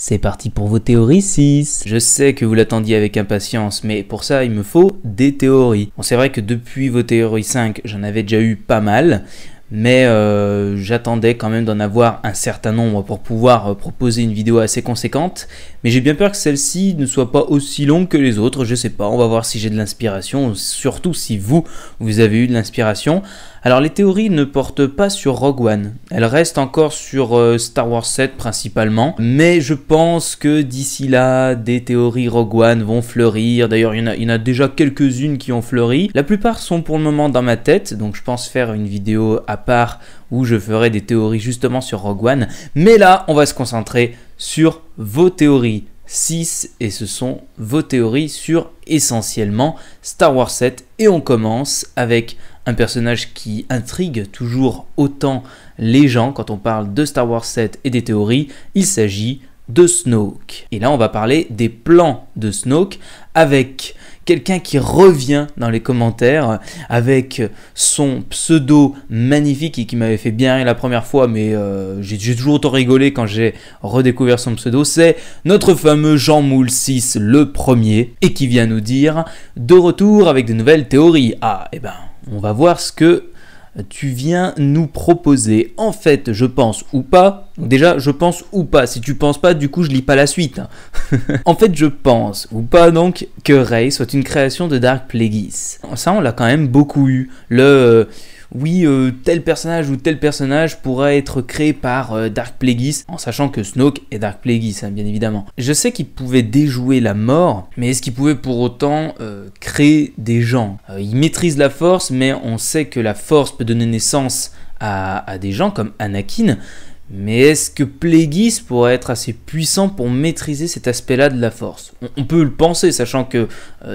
C'est parti pour vos théories 6 Je sais que vous l'attendiez avec impatience, mais pour ça il me faut des théories. Bon c'est vrai que depuis vos théories 5 j'en avais déjà eu pas mal, mais euh, j'attendais quand même d'en avoir un certain nombre pour pouvoir euh, proposer une vidéo assez conséquente. Mais j'ai bien peur que celle-ci ne soit pas aussi longue que les autres, je sais pas, on va voir si j'ai de l'inspiration, surtout si vous, vous avez eu de l'inspiration. Alors les théories ne portent pas sur Rogue One, elles restent encore sur euh, Star Wars 7 principalement, mais je pense que d'ici là, des théories Rogue One vont fleurir, d'ailleurs il, il y en a, déjà quelques-unes qui ont fleuri, la plupart sont pour le moment dans ma tête, donc je pense faire une vidéo à part où je ferai des théories justement sur Rogue One, mais là on va se concentrer sur vos théories. 6 et ce sont vos théories sur essentiellement Star Wars 7 et on commence avec un personnage qui intrigue toujours autant les gens quand on parle de Star Wars 7 et des théories, il s'agit de Snoke. Et là, on va parler des plans de Snoke avec quelqu'un qui revient dans les commentaires avec son pseudo magnifique et qui m'avait fait bien rire la première fois, mais euh, j'ai toujours autant rigolé quand j'ai redécouvert son pseudo, c'est notre fameux Jean Moule 6, le premier, et qui vient nous dire de retour avec de nouvelles théories. Ah, et eh ben, on va voir ce que tu viens nous proposer. En fait, je pense ou pas. Déjà, je pense ou pas. Si tu penses pas, du coup, je lis pas la suite. Hein. en fait, je pense ou pas donc que Ray soit une création de Dark Plagueis. Ça, on l'a quand même beaucoup eu. Le oui, euh, tel personnage ou tel personnage pourrait être créé par euh, Dark Plagueis, en sachant que Snoke est Dark Plagueis, hein, bien évidemment. Je sais qu'il pouvait déjouer la mort, mais est-ce qu'il pouvait pour autant euh, créer des gens Il maîtrise la force, mais on sait que la force peut donner naissance à, des gens comme Anakin, mais est-ce que Plagueis pourrait être assez puissant pour maîtriser cet aspect-là de la force on, peut le penser, sachant que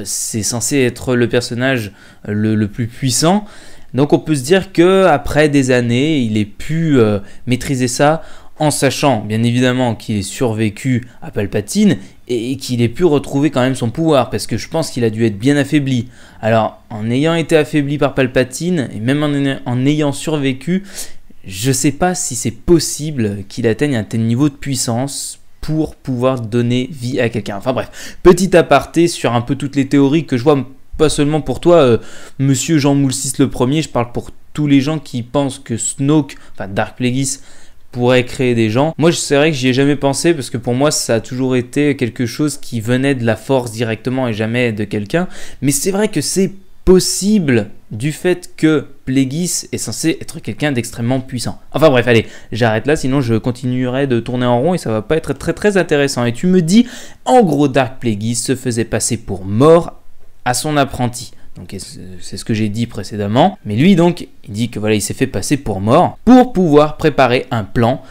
c'est censé être le personnage le plus puissant, donc on peut se dire que après des années, il ait pu euh, maîtriser ça en sachant bien évidemment qu'il est survécu à Palpatine et qu'il ait pu retrouver quand même son pouvoir parce que je pense qu'il a dû être bien affaibli. Alors en ayant été affaibli par Palpatine et même en, en ayant survécu, je ne sais pas si c'est possible qu'il atteigne un tel niveau de puissance pour pouvoir donner vie à quelqu'un. Enfin bref, petit aparté sur un peu toutes les théories que je vois pas seulement pour toi, euh, monsieur Jean Moulsis le premier, je parle pour tous les gens qui pensent que Snoke, enfin Dark Plagueis, pourrait créer des gens. Moi, c'est vrai que j'y ai jamais pensé parce que pour moi, ça a toujours été quelque chose qui venait de la force directement et jamais de quelqu'un. Mais c'est vrai que c'est possible du fait que Plagueis est censé être quelqu'un d'extrêmement puissant. Enfin bref, allez, j'arrête là, sinon je continuerai de tourner en rond et ça va pas être très très intéressant. Et tu me dis, en gros, Dark Plagueis se faisait passer pour mort à son apprenti. Donc c'est ce que j'ai dit précédemment. Mais lui donc, il dit que voilà, il s'est fait passer pour mort pour pouvoir préparer un plan.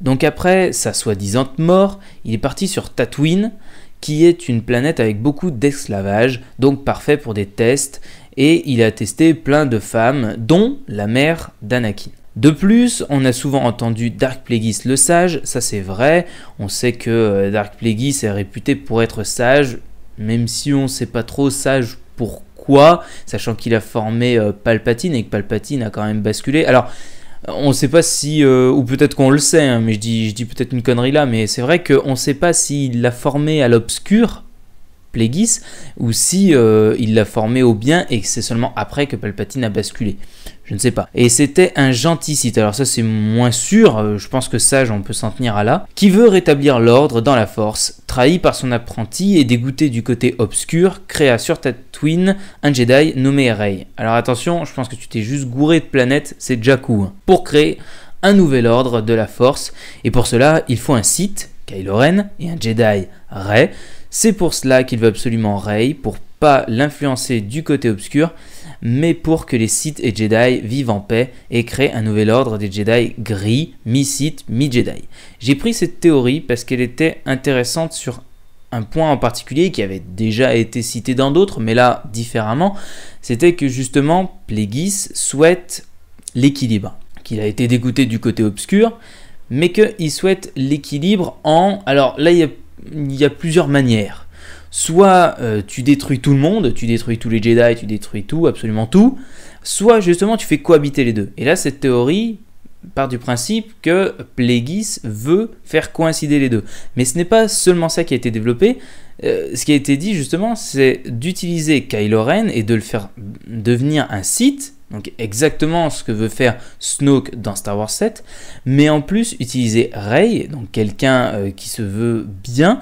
Donc après sa soi-disant mort, il est parti sur Tatooine, qui est une planète avec beaucoup d'esclavage, donc parfait pour des tests, et il a testé plein de femmes, dont la mère d'Anakin. De plus, on a souvent entendu Dark Plagueis le sage, ça c'est vrai, on sait que euh, Dark Plagueis est réputé pour être sage, même si on ne sait pas trop sage pourquoi, sachant qu'il a formé euh, Palpatine et que Palpatine a quand même basculé. Alors, euh, on ne sait pas si, euh, ou peut-être qu'on le sait, hein, mais je dis, je dis peut-être une connerie là, mais c'est vrai qu'on ne sait pas s'il l'a formé à l'obscur Plagueis, ou si euh, il l'a formé au bien et que c'est seulement après que Palpatine a basculé. Je ne sais pas. Et c'était un gentil site alors ça c'est moins sûr, euh, je pense que sage on peut s'en tenir à là, qui veut rétablir l'ordre dans la force, trahi par son apprenti et dégoûté du côté obscur, créa sur Twin un Jedi nommé Rey. Alors attention, je pense que tu t'es juste gouré de planète, c'est Jakku, hein. pour créer un nouvel ordre de la force, et pour cela il faut un site, Kylo Ren, et un Jedi, Rey, c'est pour cela qu'il veut absolument Rey, pour pas l'influencer du côté obscur, mais pour que les Sith et Jedi vivent en paix et créent un nouvel ordre des Jedi gris, mi-Sith, mi-Jedi. J'ai pris cette théorie parce qu'elle était intéressante sur un point en particulier qui avait déjà été cité dans d'autres, mais là différemment, c'était que justement Plagueis souhaite l'équilibre, qu'il a été dégoûté du côté obscur, mais qu'il souhaite l'équilibre en... Alors là, il y a il y a plusieurs manières. Soit euh, tu détruis tout le monde, tu détruis tous les Jedi, tu détruis tout, absolument tout, soit justement tu fais cohabiter les deux. Et là, cette théorie part du principe que Plagueis veut faire coïncider les deux. Mais ce n'est pas seulement ça qui a été développé. Euh, ce qui a été dit justement, c'est d'utiliser Kylo Ren et de le faire devenir un site donc exactement ce que veut faire Snoke dans Star Wars 7, mais en plus utiliser Rey, donc quelqu'un euh, qui se veut bien,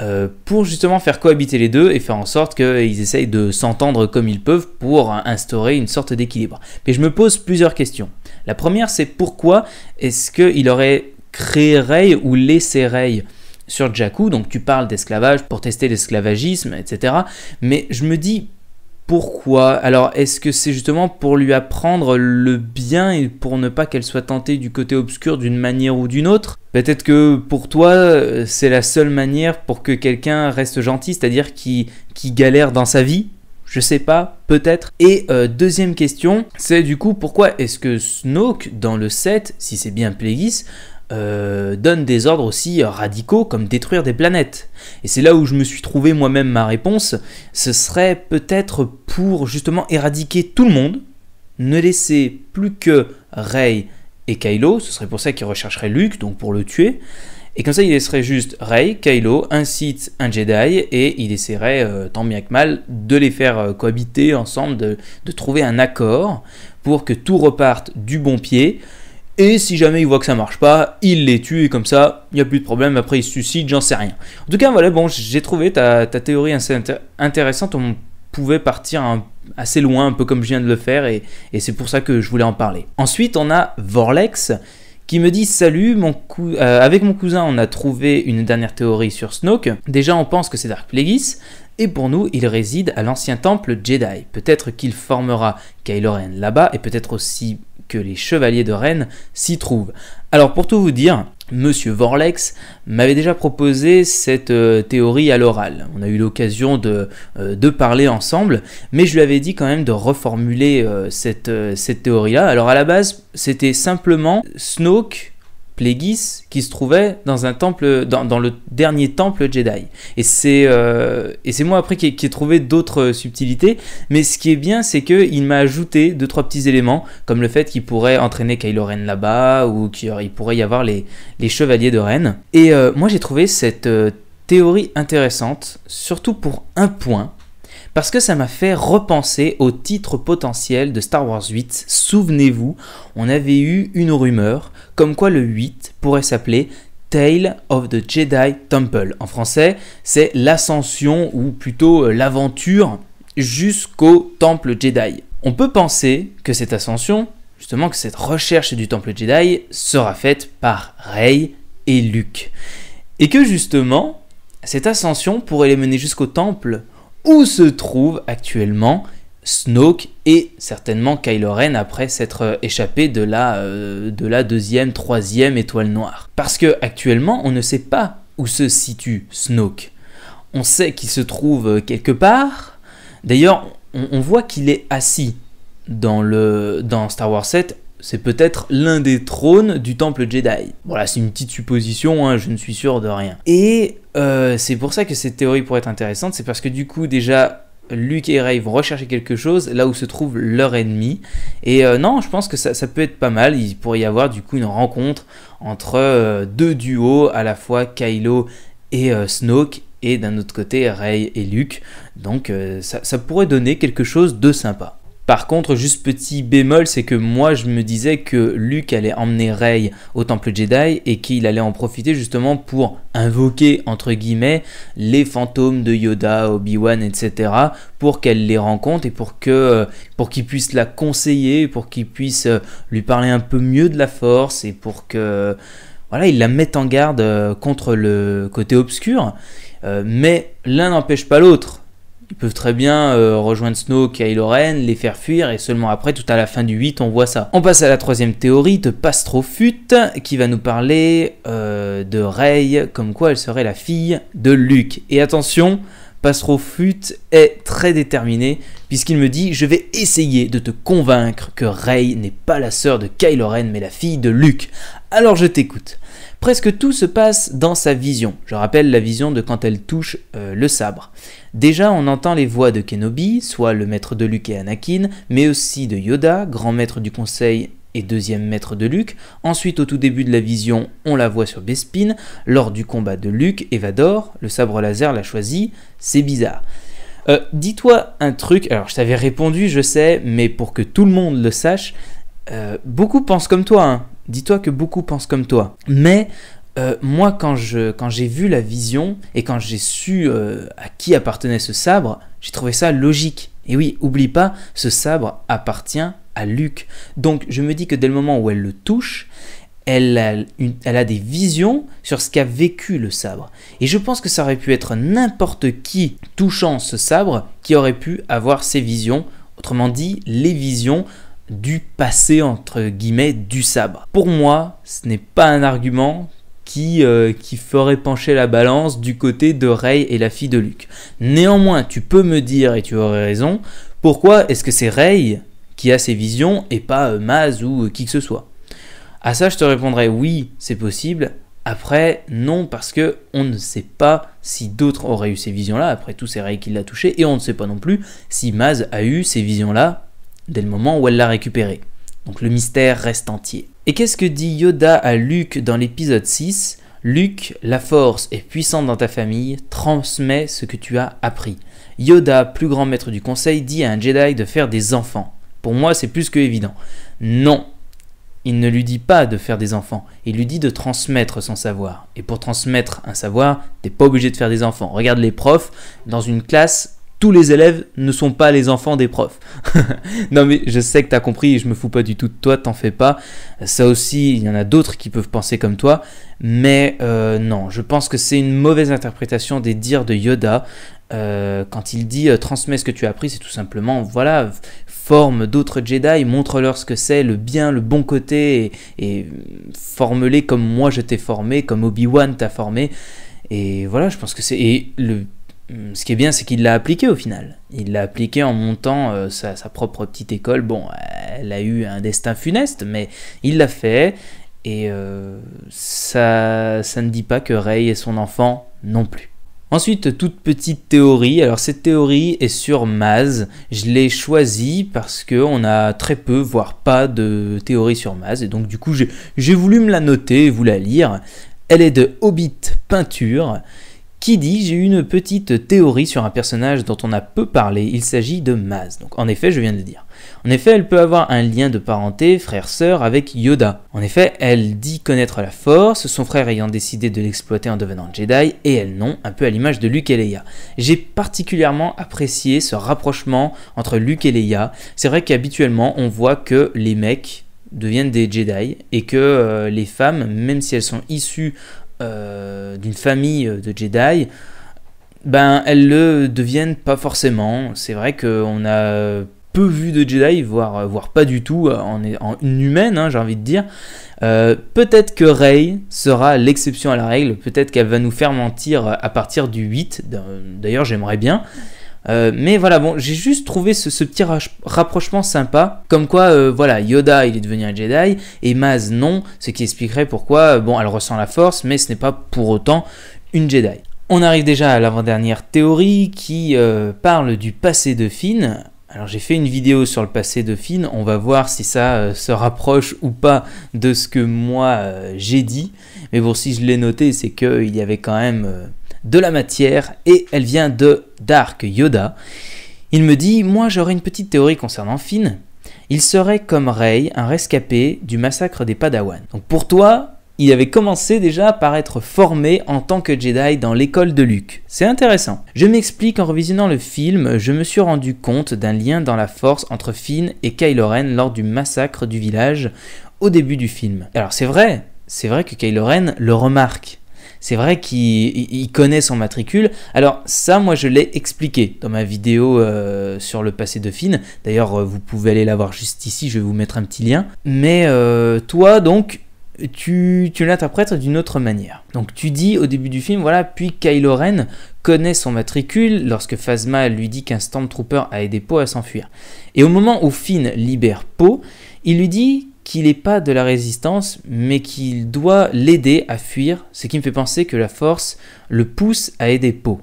euh, pour justement faire cohabiter les deux et faire en sorte qu'ils essayent de s'entendre comme ils peuvent pour instaurer une sorte d'équilibre. Mais je me pose plusieurs questions. La première, c'est pourquoi est-ce qu'il aurait créé Rey ou laissé Rey sur Jakku, donc tu parles d'esclavage pour tester l'esclavagisme, etc. Mais je me dis pourquoi Alors, est-ce que c'est justement pour lui apprendre le bien et pour ne pas qu'elle soit tentée du côté obscur d'une manière ou d'une autre Peut-être que pour toi, c'est la seule manière pour que quelqu'un reste gentil, c'est-à-dire qui, qui galère dans sa vie je sais pas, peut-être. Et euh, deuxième question, c'est du coup pourquoi est-ce que Snoke dans le set, si c'est bien Plagueis, euh, donne des ordres aussi euh, radicaux comme détruire des planètes. Et c'est là où je me suis trouvé moi-même ma réponse. Ce serait peut-être pour justement éradiquer tout le monde, ne laisser plus que Rey et Kylo. Ce serait pour ça qu'il rechercherait Luke, donc pour le tuer. Et comme ça, il laisserait juste Rey, Kylo, un Sith, un Jedi, et il essaierait, euh, tant bien que mal, de les faire cohabiter ensemble, de, trouver un accord pour que tout reparte du bon pied, et si jamais il voit que ça marche pas, il les tue et comme ça, il n'y a plus de problème. Après, il se suicide, j'en sais rien. En tout cas, voilà, bon, j'ai trouvé ta, théorie assez intéressante. On pouvait partir assez loin, un peu comme je viens de le faire, et, c'est pour ça que je voulais en parler. Ensuite, on a Vorlex qui me dit salut, euh, avec mon cousin on a trouvé une dernière théorie sur Snoke. Déjà on pense que c'est Dark Plagueis, et pour nous il réside à l'ancien temple Jedi. Peut-être qu'il formera Kylo Ren là-bas, et peut-être aussi les chevaliers de Rennes s'y trouvent. Alors pour tout vous dire, Monsieur Vorlex m'avait déjà proposé cette euh, théorie à l'oral. On a eu l'occasion de, euh, de, parler ensemble, mais je lui avais dit quand même de reformuler euh, cette, cette théorie-là. Alors à la base, c'était simplement Snoke Plagueis qui se trouvait dans un temple, dans, le dernier temple Jedi. Et c'est euh, et c'est moi après qui, ai trouvé d'autres subtilités. Mais ce qui est bien, c'est que il m'a ajouté deux trois petits éléments comme le fait qu'il pourrait entraîner Kylo Ren là-bas ou qu'il pourrait y avoir les les chevaliers de Ren. Et euh, moi j'ai trouvé cette euh, théorie intéressante, surtout pour un point parce que ça m'a fait repenser au titre potentiel de Star Wars 8. Souvenez-vous, on avait eu une rumeur comme quoi le 8 pourrait s'appeler Tale of the Jedi Temple. En français, c'est l'ascension ou plutôt euh, l'aventure jusqu'au temple Jedi. On peut penser que cette ascension, justement que cette recherche du temple Jedi sera faite par Rey et Luke. Et que justement, cette ascension pourrait les mener jusqu'au temple où se trouvent actuellement Snoke et certainement Kylo Ren après s'être échappé de la, euh, de la deuxième, troisième étoile noire. Parce que actuellement, on ne sait pas où se situe Snoke. On sait qu'il se trouve quelque part. D'ailleurs, on, voit qu'il est assis dans, le, dans Star Wars 7 c'est peut-être l'un des trônes du temple Jedi. Voilà, c'est une petite supposition, hein, je ne suis sûr de rien. Et euh, c'est pour ça que cette théorie pourrait être intéressante, c'est parce que du coup déjà Luke et Ray vont rechercher quelque chose là où se trouve leur ennemi. Et euh, non, je pense que ça, peut être pas mal. Il pourrait y avoir du coup une rencontre entre euh, deux duos, à la fois Kylo et Snoke, et d'un autre côté Rey et Luke. Donc ça pourrait donner quelque chose de sympa. Par contre, juste petit bémol, c'est que moi je me disais que Luke allait emmener Rey au temple Jedi et qu'il allait en profiter justement pour invoquer entre guillemets les fantômes de Yoda, Obi-Wan, etc. pour qu'elle les rencontre et pour que euh, pour qu'il puisse la conseiller, pour qu'il puisse euh, lui parler un peu mieux de la Force et pour que voilà, il la mette en garde euh, contre le côté obscur. mais l'un n'empêche pas l'autre ils peuvent très bien euh, rejoindre Snow, Kylo Ren, les faire fuir, et seulement après, tout à la fin du 8, on voit ça. On passe à la troisième théorie de Pastrofut, qui va nous parler euh, de Rey, comme quoi elle serait la fille de Luke. Et attention, Pastrofut est très déterminé, puisqu'il me dit « Je vais essayer de te convaincre que Rey n'est pas la sœur de Kylo Ren, mais la fille de Luke. Alors je t'écoute. » Presque tout se passe dans sa vision. Je rappelle la vision de quand elle touche euh, le sabre. Déjà, on entend les voix de Kenobi, soit le maître de Luke et Anakin, mais aussi de Yoda, grand maître du conseil et deuxième maître de Luke. Ensuite, au tout début de la vision, on la voit sur Bespin. Lors du combat de Luke et Vador, le sabre laser l'a choisi. C'est bizarre. Euh, dis-toi un truc, alors je t'avais répondu, je sais, mais pour que tout le monde le sache, euh, beaucoup pensent comme toi. Hein. Dis-toi que beaucoup pensent comme toi. Mais euh, moi, quand j'ai vu la vision et quand j'ai su euh, à qui appartenait ce sabre, j'ai trouvé ça logique. Et oui, oublie pas, ce sabre appartient à Luc. Donc je me dis que dès le moment où elle le touche, elle elle a des visions sur ce qu'a vécu le sabre. Et je pense que ça aurait pu être n'importe qui touchant ce sabre qui aurait pu avoir ces visions, autrement dit les visions du passé entre guillemets du sabre. Pour moi, ce n'est pas un argument euh, qui, ferait pencher la balance du côté de Rey et la fille de Luke. Néanmoins, tu peux me dire, et tu aurais raison, pourquoi est-ce que c'est Rey qui a ses visions et pas euh, Maz ou euh, qui que ce soit À ça, je te répondrai oui, c'est possible. Après, non, parce que on ne sait pas si d'autres auraient eu ces visions-là. Après tout, c'est Rey qui l'a touché. Et on ne sait pas non plus si Maz a eu ces visions-là dès le moment où elle l'a récupéré. Donc le mystère reste entier. Et qu'est-ce que dit Yoda à Luke dans l'épisode 6 Luke, la force est puissante dans ta famille, transmets ce que tu as appris. Yoda, plus grand maître du conseil, dit à un Jedi de faire des enfants. Pour moi, c'est plus que évident. Non, il ne lui dit pas de faire des enfants, il lui dit de transmettre son savoir. Et pour transmettre un savoir, t'es pas obligé de faire des enfants. Regarde les profs, dans une classe, tous les élèves ne sont pas les enfants des profs. non mais je sais que t'as compris, je me fous pas du tout de toi, t'en fais pas. Ça aussi, il y en a d'autres qui peuvent penser comme toi, mais euh, non, je pense que c'est une mauvaise interprétation des dires de Yoda euh, quand il dit euh, transmets ce que tu as appris, c'est tout simplement voilà forme d'autres Jedi, montre-leur ce que c'est le bien, le bon côté et, et forme-les comme moi je t'ai formé, comme Obi Wan t'a formé. Et voilà, je pense que c'est et le Mm, ce qui est bien, c'est qu'il l'a appliqué au final. Il l'a appliqué en montant euh, sa, propre petite école. Bon, elle a eu un destin funeste, mais il l'a fait. Et euh, ça, ça ne dit pas que Ray est son enfant non plus. Ensuite, toute petite théorie. Alors cette théorie est sur Maz. Je l'ai choisie parce qu'on a très peu, voire pas de théorie sur Maz. Et donc du coup, j'ai voulu me la noter et vous la lire. Elle est de Hobbit Peinture. Qui dit J'ai une petite théorie sur un personnage dont on a peu parlé, il s'agit de Maz. Donc en effet, je viens de le dire. En effet, elle peut avoir un lien de parenté, frère-sœur, avec Yoda. En effet, elle dit connaître la force, son frère ayant décidé de l'exploiter en devenant Jedi, et elle non, un peu à l'image de Luke et Leia. J'ai particulièrement apprécié ce rapprochement entre Luke et Leia. C'est vrai qu'habituellement, on voit que les mecs deviennent des Jedi et que euh, les femmes, même si elles sont issues euh, d'une famille euh, de Jedi, ben elles le deviennent pas forcément. C'est vrai qu'on a peu vu de Jedi, voire, euh, pas du tout, en, en humaine, hein, j'ai envie de dire. peut-être que Rey sera l'exception à la règle, peut-être qu'elle va nous faire mentir à partir du 8, d'ailleurs j'aimerais bien. Euh, mais voilà, bon, j'ai juste trouvé ce, petit rapprochement sympa, comme quoi, euh, voilà, Yoda, il est devenu un Jedi, et Maz, non, ce qui expliquerait pourquoi, euh, bon, elle ressent la force, mais ce n'est pas pour autant une Jedi. On arrive déjà à l'avant-dernière théorie qui parle du passé de Finn. Alors j'ai fait une vidéo sur le passé de Finn, on va voir si ça se rapproche ou pas de ce que moi j'ai dit. Mais bon, si je l'ai noté, c'est qu'il y avait quand même de la matière et elle vient de Dark Yoda. Il me dit Moi j'aurais une petite théorie concernant Finn. Il serait comme Rey, un rescapé du massacre des Padawan. Donc pour toi, il avait commencé déjà par être formé en tant que Jedi dans l'école de Luke. C'est intéressant. Je m'explique, en revisionnant le film, je me suis rendu compte d'un lien dans la force entre Finn et Kylo Ren lors du massacre du village au début du film. Alors c'est vrai, c'est vrai que Kylo Ren le remarque c'est vrai qu'il connaît son matricule. Alors ça, moi, je l'ai expliqué dans ma vidéo euh, sur le passé de Finn. D'ailleurs, euh, vous pouvez aller la voir juste ici, je vais vous mettre un petit lien. Mais euh, toi, donc, tu, tu l'interprètes d'une autre manière. Donc tu dis au début du film, voilà, puis Kylo Ren connaît son matricule lorsque Phasma lui dit qu'un Stormtrooper a aidé Poe à s'enfuir. Et au moment où Finn libère Poe, il lui dit qu'il n'est pas de la résistance, mais qu'il doit l'aider à fuir, ce qui me fait penser que la force le pousse à aider Po.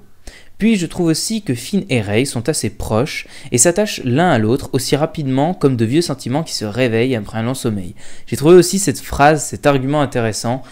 Puis je trouve aussi que Finn et Ray sont assez proches et s'attachent l'un à l'autre aussi rapidement comme de vieux sentiments qui se réveillent après un long sommeil. J'ai trouvé aussi cette phrase, cet argument intéressant.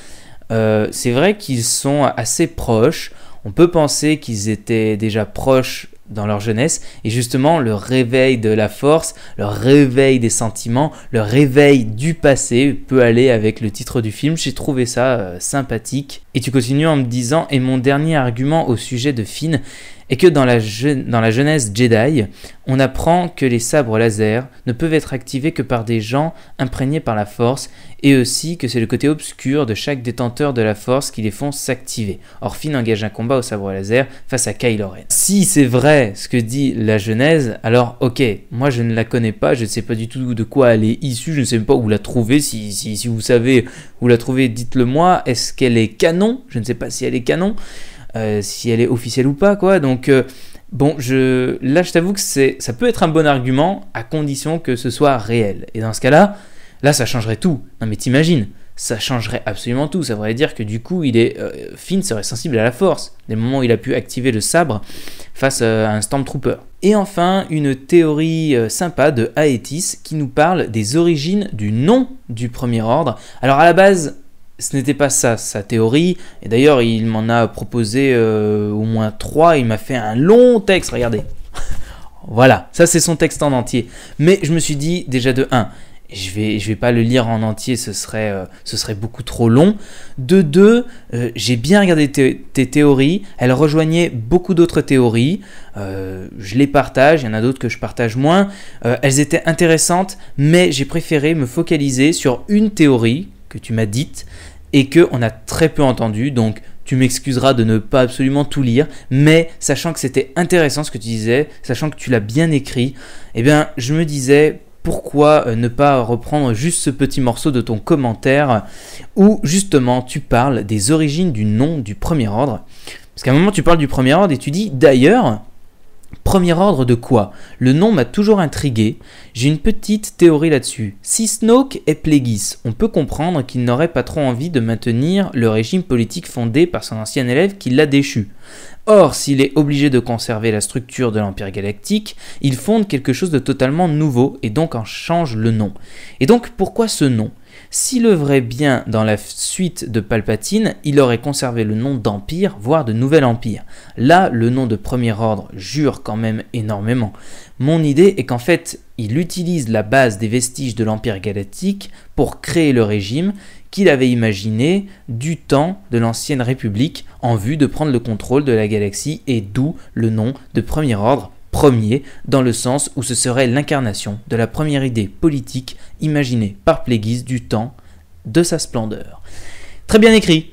Euh, c'est vrai qu'ils sont assez proches. On peut penser qu'ils étaient déjà proches dans leur jeunesse, et justement le réveil de la force, le réveil des sentiments, le réveil du passé peut aller avec le titre du film, j'ai trouvé ça euh, sympathique. Et tu continues en me disant, et mon dernier argument au sujet de Finn, et que dans la, genèse Jedi, on apprend que les sabres laser ne peuvent être activés que par des gens imprégnés par la force, et aussi que c'est le côté obscur de chaque détenteur de la force qui les font s'activer. Orphine engage un combat au sabre laser face à Kylo Ren. Si c'est vrai ce que dit la Genèse, alors ok, moi je ne la connais pas, je ne sais pas du tout de quoi elle est issue, je ne sais même pas où la trouver, si, si, si vous savez où la trouver, dites-le moi, est-ce qu'elle est canon Je ne sais pas si elle est canon. Euh, si elle est officielle ou pas, quoi. Donc, euh, bon, je, là, je t'avoue que c'est, ça peut être un bon argument à condition que ce soit réel. Et dans ce cas-là, là, ça changerait tout. Non, mais t'imagines, ça changerait absolument tout. Ça voudrait dire que du coup, il est, euh, Finn serait sensible à la force, des moment où il a pu activer le sabre face à un Stormtrooper. Et enfin, une théorie sympa de Aetis qui nous parle des origines du nom du Premier Ordre. Alors, à la base, ce n'était pas ça, sa théorie. Et d'ailleurs, il m'en a proposé euh, au moins trois. Il m'a fait un long texte, regardez. voilà, ça c'est son texte en entier. Mais je me suis dit déjà de 1, je vais, je vais pas le lire en entier, ce serait, euh, ce serait beaucoup trop long. De deux, euh, j'ai bien regardé tes, théories, elles rejoignaient beaucoup d'autres théories. je les partage, il y en a d'autres que je partage moins. elles étaient intéressantes, mais j'ai préféré me focaliser sur une théorie tu m'as dit et que on a très peu entendu. Donc tu m'excuseras de ne pas absolument tout lire, mais sachant que c'était intéressant ce que tu disais, sachant que tu l'as bien écrit, eh bien je me disais pourquoi euh, ne pas reprendre juste ce petit morceau de ton commentaire où justement tu parles des origines du nom du premier ordre. Parce qu'à un moment tu parles du premier ordre et tu dis d'ailleurs Premier ordre de quoi Le nom m'a toujours intrigué. J'ai une petite théorie là-dessus. Si Snoke est Plagueis, on peut comprendre qu'il n'aurait pas trop envie de maintenir le régime politique fondé par son ancien élève qui l'a déchu. Or, s'il est obligé de conserver la structure de l'Empire galactique, il fonde quelque chose de totalement nouveau et donc en change le nom. Et donc pourquoi ce nom s'il vrai bien dans la suite de Palpatine, il aurait conservé le nom d'Empire, voire de Nouvel Empire. Là, le nom de Premier Ordre jure quand même énormément. Mon idée est qu'en fait, il utilise la base des vestiges de l'Empire galactique pour créer le régime qu'il avait imaginé du temps de l'ancienne République en vue de prendre le contrôle de la galaxie et d'où le nom de Premier Ordre Premier, dans le sens où ce serait l'incarnation de la première idée politique imaginée par Pléguise du temps de sa splendeur. Très bien écrit.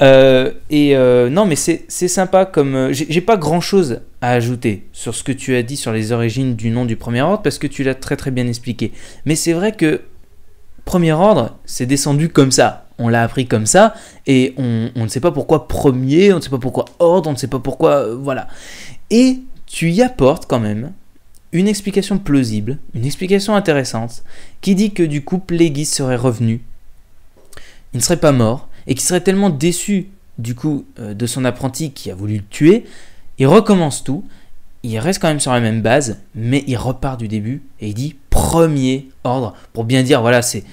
Euh, et euh, non, mais c'est sympa comme. Euh, j'ai pas grand chose à ajouter sur ce que tu as dit sur les origines du nom du premier ordre parce que tu l'as très très bien expliqué. Mais c'est vrai que premier ordre, c'est descendu comme ça. On l'a appris comme ça et on, ne sait pas pourquoi premier, on ne sait pas pourquoi ordre, on ne sait pas pourquoi. voilà. Et tu y apportes quand même une explication plausible, une explication intéressante, qui dit que du coup Pléguis serait revenu, il ne serait pas mort, et qui serait tellement déçu du coup euh, de son apprenti qui a voulu le tuer, il recommence tout, il reste quand même sur la même base, mais il repart du début et il dit premier ordre, pour bien dire voilà, c'est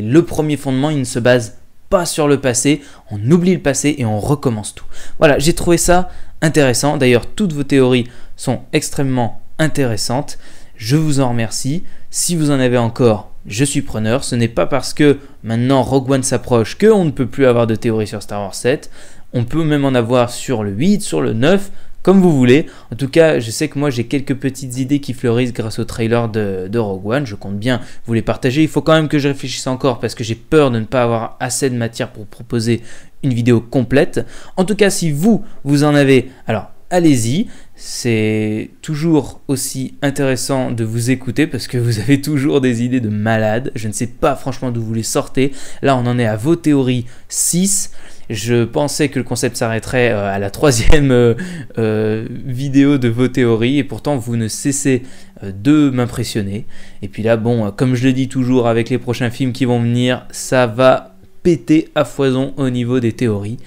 le premier fondement, il ne se base pas sur le passé, on oublie le passé et on recommence tout. Voilà, j'ai trouvé ça intéressant. D'ailleurs, toutes vos théories sont extrêmement intéressantes. Je vous en remercie. Si vous en avez encore, je suis preneur. Ce n'est pas parce que maintenant Rogue One s'approche que on ne peut plus avoir de théorie sur Star Wars 7. On peut même en avoir sur le 8, sur le 9, comme vous voulez. En tout cas, je sais que moi j'ai quelques petites idées qui fleurissent grâce au trailer de, de, Rogue One. Je compte bien vous les partager. Il faut quand même que je réfléchisse encore parce que j'ai peur de ne pas avoir assez de matière pour proposer une vidéo complète. En tout cas, si vous, vous en avez, alors allez-y. C'est toujours aussi intéressant de vous écouter parce que vous avez toujours des idées de malade. Je ne sais pas franchement d'où vous les sortez. Là, on en est à vos théories 6. Je pensais que le concept s'arrêterait euh, à la troisième euh, euh, vidéo de vos théories et pourtant vous ne cessez de m'impressionner. Et puis là, bon, comme je le dis toujours avec les prochains films qui vont venir, ça va pété à foison au niveau des théories.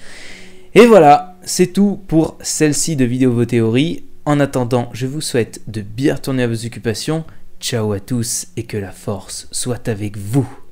Et voilà, c'est tout pour celle-ci de Vidéo Vos Théories. En attendant, je vous souhaite de bien retourner à vos occupations. Ciao à tous et que la force soit avec vous.